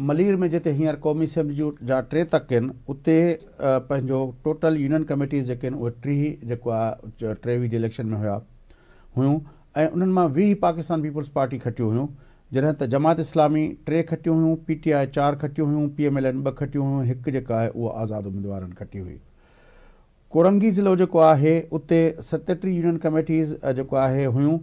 मलीर में जिते हींअर क़ौमी असैम्बली जा टे तक आहिनि उते पंहिंजो टोटल यूनियन कमेटीज़ जेके आहिनि उहे टीह जेको आहे टेवीह जे इलेक्शन में हुया हुइयूं ऐं उन्हनि मां वीह पाकिस्तान पीपुल्स पार्टी खटियूं हुयूं जॾहिं त जमात इस्लामी टे खटियूं हुयूं आई चारि खटियूं हुयूं पी एम एल एन ॿ खटियूं हुयूं हिकु जेका आहे उहो आज़ादु उमेदवारनि खटी हुई कोरंगी ज़िलो जेको आहे उते सतटीह यूनियन कमेटीज़ जेको आहे हुइयूं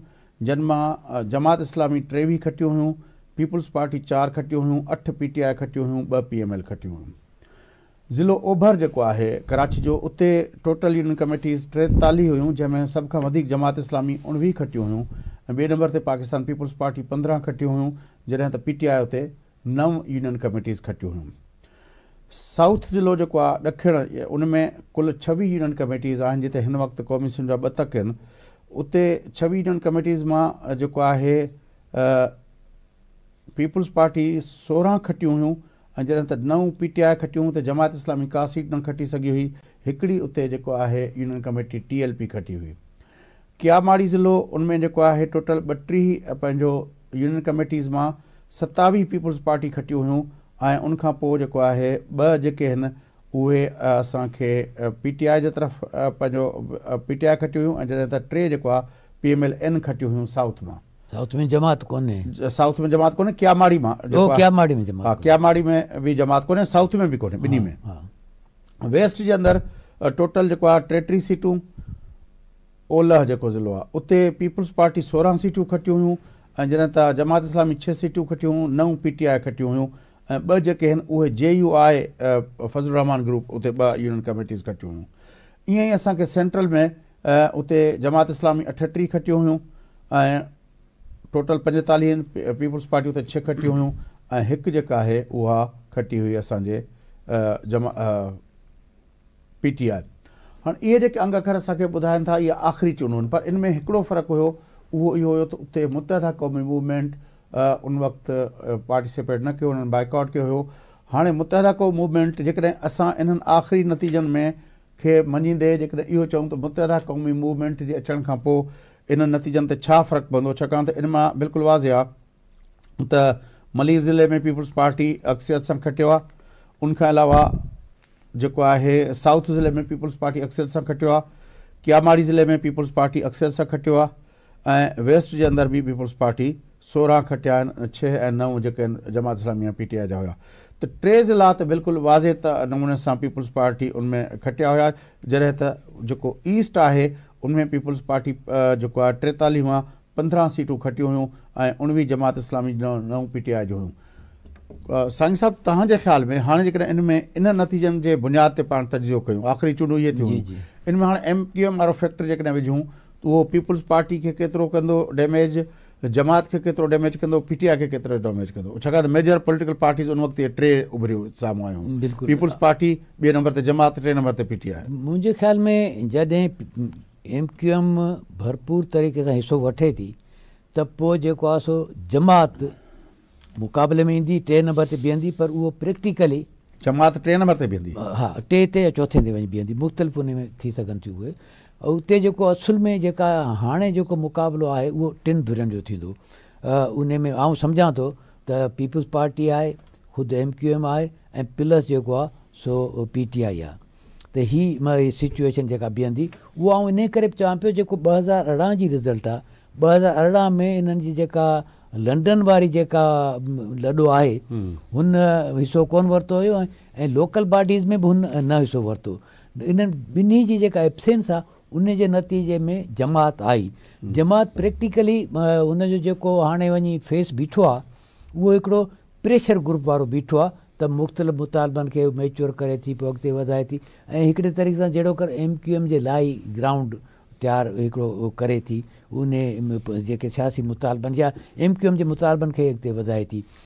जिन मां जमात इस्लामी टेवीह खटियूं हुइयूं पीपुल्स पार्टी चार खटियूं हुयूं अठ पी टी आई खटियूं हुयूं ॿ पी एम एल खटियूं हुयूं ज़िलो ओभर जेको आहे कराची जो उते टोटल यूनियन कमेटीज़ टेतालीह हुयूं जंहिंमें सभ खां वधीक जमात इस्लामी उणिवीह खटियूं हुयूं ऐं ॿिए नंबर ते पाकिस्तान पीपुल्स पार्टी पंद्रहं खटियूं हुयूं जॾहिं त पी टी आई उते नव यूनियन कमेटीज़ खटियूं हुयूं साउथ ज़िलो जेको आहे ॾखिण उन में कुल छवीह यूनियन कमेटीज़ आहिनि जिते हिन वक़्तु कौमीसियुनि जा ॿ तक आहिनि उते छवीह यूनियन कमेटीज़ मां जेको आहे पीपुल्स पार्टी सोरहं खटियूं हुयूं ऐं जॾहिं त नओं पी टी आई खटियूं त जमात इस्लामी का सीट न खटी सघी हुई हिकिड़ी उते जेको आहे union committee T L P खटी हुई क्यामाड़ी ज़िलो उन में जेको आहे टोटल ॿटीह पंहिंजो यूनियन कमेटीज़ मां सतावीह पीपुल्स पार्टी खटियूं हुयूं ऐं उनखां पोइ जेको आहे ॿ जेके आहिनि उहे असांखे पी टी आई जे तरफ़ पंहिंजो पी टी आई खटियूं हुयूं ऐं जॾहिं त टे जेको आहे पी एम एल एन खटियूं हुयूं साउथ मां साउथ में जमात जमाते साउथ में जमात कोन्हे क्यामाड़ी मां क्यामाड़ी में जमात में बि जमात कोन्हे साउथ में बि कोन्हे ॿिनी में हा वेस्ट जे अंदरि टोटल जेको आहे टेटीह सीटूं ओलह जेको ज़िलो आहे उते पीपल्स पार्टी सोरहं सीटूं खटियूं हुयूं ऐं जॾहिं त जमात इस्लामी छह सीटूं खटियूं हुयूं नऊं पी टी आई खटियूं हुयूं ऐं ॿ जेके आहिनि उहे जे यू आहे फज़ुल रहमान ग्रुप उते ॿ यूनियन कमेटीस खटियूं ईअं ई असांखे सेंट्रल में उते जमात इस्लामी अठटी खटियूं हुयूं ऐं टोटल पंजेतालीह पीपुल्स पार्टियूं त छह खटियूं हुयूं ऐं हिकु जेका आहे उहा खटी हुई असांजे जमा पी टी आई हाणे इहे जेके अंग अखर असांखे ॿुधाइनि था इहा आख़िरी चूंडूं आहिनि पर इन में हिकिड़ो फ़र्क़ु हुयो उहो इहो हुयो त उते मुतहदा क़ौमी मूवमेंट उन वक़्तु पार्टिसिपेट न कयो उन्हनि बाइकआउट कयो हुयो हाणे मुतहदा क़ौम मूवमेंट जेकॾहिं असां इन्हनि आख़िरी नतीजनि में खे मञींदे जेकॾहिं इहो चऊं त मुतहदा क़ौमी मूवमेंट जे अचण खां पोइ इन नतीजनि ते छा फ़र्क़ु पवंदो छाकाणि त इन मां बिल्कुलु वाज़े आहे त मलीर ज़िले में पीपल्स पार्टी अक्सरियत सां खटियो आहे उनखां अलावा जेको आहे साउथ ज़िले में पीपुल्स पार्टी अक्सरियत सां खटियो आहे क्यामारी ज़िले में पीपुल्स पार्टी अक्सरियत सां खटियो आहे ऐं वेस्ट जे अंदरि बि पीपुल्स पार्टी सोरहं खटिया आहिनि छह ऐं नव जेके आहिनि जमात इस्लामी टी आई जा हुआ त टे ज़िला त बिल्कुलु वाज़े त नमूने सां पीपल्स पार्टी उनमें खटिया हुया जॾहिं त जेको ईस्ट आहे उन में पीपुल्स पार्टी जेको आहे टेतालीह मां पंद्रहं सीटूं खटियूं हुयूं ऐं उणिवीह जमात इस्लामी नओं आई जो हुयूं साईं साहब तव्हांजे ख़्याल में हाणे जेकॾहिं इन में इन नतीजनि जे बुनियाद ते पाण तजि कयूं आख़िरी चूंडू इहे थियूं इन में हाणे एम क्यू एम वारो फैक्टर जेकॾहिं विझूं उहो पीपुल्स पार्टी खे केतिरो कंदो डैमेज जमात खे केतिरो डैमेज कंदो पीटीआई खे केतिरो डैमेज कंदो छाकाणि त मेजर पोलिटिकल पार्टीज़ उन वक़्तु टे उभरियूं साम्हूं आयूं पीपुल्स पार्टी ॿिए नंबर ते जमात टे नंबर ते आई मुंहिंजे ख़्याल में जॾहिं एम क्यू एम भरपूर तरीक़े सां हिसो वठे थी त पोइ जेको आहे सो जमात मुक़ाबले में ईंदी टे नंबर ते बीहंदी पर उहो प्रैक्टिकली जमात टे नंबर ते बीहंदी हा टे ते या चोथे ते वञी बीहंदी मुख़्तलिफ़ उन में थी सघनि थियूं उहे ऐं उते जेको असुल में जेका हाणे जेको मुक़ाबिलो आहे उहो टिनि धुरियुनि जो थींदो उन में आउं सम्झां थो त पीपल्स पार्टी आहे ख़ुदि एम क्यू एम आहे ऐं प्लस जेको आहे सो पी टी आई आहे त हीअ मां हीअ सिचुएशन जेका बीहंदी उहा आउं इन करे बि चवां पियो जेको ॿ हज़ार अरिड़हं जी रिज़ल्ट आहे ॿ हज़ार अरिड़हं में इन्हनि जी जेका लंडन वारी जेका लॾो आहे हुन हिसो कोन वरितो हुयो ऐं लोकल बॉडीज़ में बि हुन न हिसो वरितो इन्हनि ॿिन्ही जी जेका एब्सेंस आहे उन जे नतीजे में जमात आई जमात प्रैक्टिकली हुनजो जेको हाणे वञी फेस बीठो आहे उहो हिकिड़ो प्रेशर ग्रुप वारो बीठो आहे त मुख़्तलिफ़ मुतालबनि खे मेच्योर करे थी पोइ अॻिते वधाए थी ऐं हिकिड़े तरीक़े सां जहिड़ो कर एम क्यू एम जे लाइ ई ग्राउंड तयारु हिकिड़ो करे थी उन जेके सियासी मुतालबनि या एम क्यू एम जे मुतालबनि खे अॻिते वधाए थी